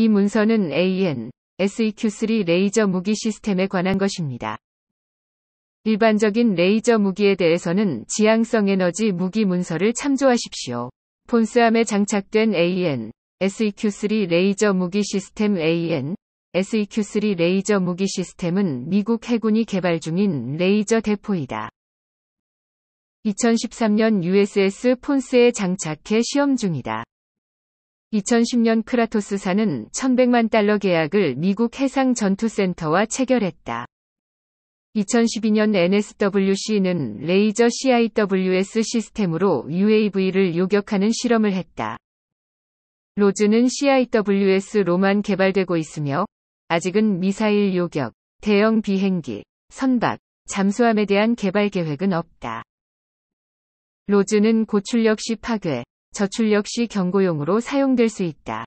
이 문서는 AN, SEQ3 레이저 무기 시스템에 관한 것입니다. 일반적인 레이저 무기에 대해서는 지향성 에너지 무기 문서를 참조하십시오. 폰스함에 장착된 AN, SEQ3 레이저 무기 시스템 AN, SEQ3 레이저 무기 시스템은 미국 해군이 개발 중인 레이저 대포이다. 2013년 USS 폰스에 장착해 시험 중이다. 2010년 크라토스사는 1,100만 달러 계약을 미국 해상 전투센터와 체결했다. 2012년 NSWC는 레이저 CIWS 시스템으로 UAV를 요격하는 실험을 했다. 로즈는 CIWS로만 개발되고 있으며 아직은 미사일 요격, 대형 비행기, 선박, 잠수함에 대한 개발 계획은 없다. 로즈는 고출력 시 파괴, 저출 역시 경고용으로 사용될 수 있다.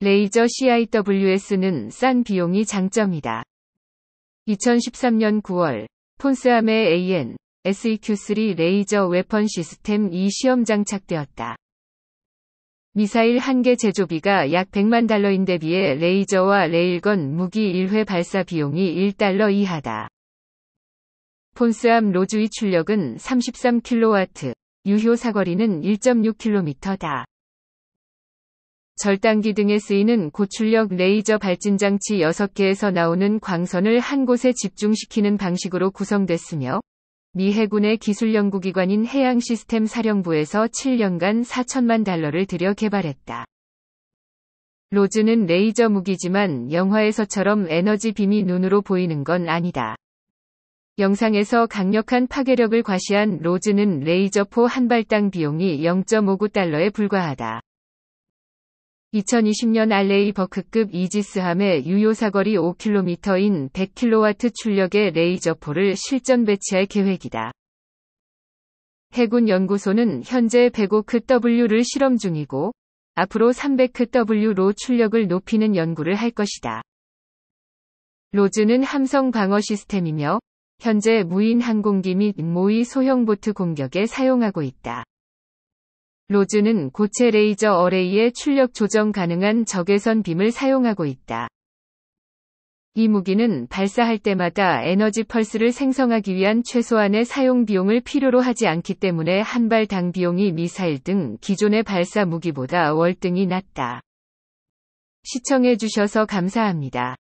레이저 CIWS는 싼 비용이 장점이다. 2013년 9월 폰스암의 AN SEQ3 레이저 웨펀 시스템 2 시험 장착되었다. 미사일 한 개 제조비가 약 100만 달러인데 비해 레이저와 레일건 무기 1회 발사 비용이 1달러 이하다. 폰스암로즈위 출력은 33kW, 유효 사거리는 1.6km다. 절단기 등에 쓰이는 고출력 레이저 발진 장치 6개에서 나오는 광선을 한 곳에 집중시키는 방식으로 구성됐으며 미 해군의 기술 연구기관인 해양시스템 사령부에서 7년간 4천만 달러를 들여 개발했다. 로즈는 레이저 무기지만 영화에서처럼 에너지 빔이 눈으로 보이는 건 아니다. 영상에서 강력한 파괴력을 과시한 로즈는 레이저포 한 발당 비용이 0.59달러에 불과하다. 2020년 알레이 버크급 이지스함의 유효사거리 5km인 100kW 출력의 레이저포를 실전 배치할 계획이다. 해군 연구소는 현재 105kW를 실험 중이고 앞으로 300kW로 출력을 높이는 연구를 할 것이다. 로즈는 함성 방어 시스템이며 현재 무인 항공기 및 모의 소형 보트 공격에 사용하고 있다. 로즈는 고체 레이저 어레이의 출력 조정 가능한 적외선 빔을 사용하고 있다. 이 무기는 발사할 때마다 에너지 펄스를 생성하기 위한 최소한의 사용 비용을 필요로 하지 않기 때문에 한 발당 비용이 미사일 등 기존의 발사 무기보다 월등히 낮다. 시청해주셔서 감사합니다.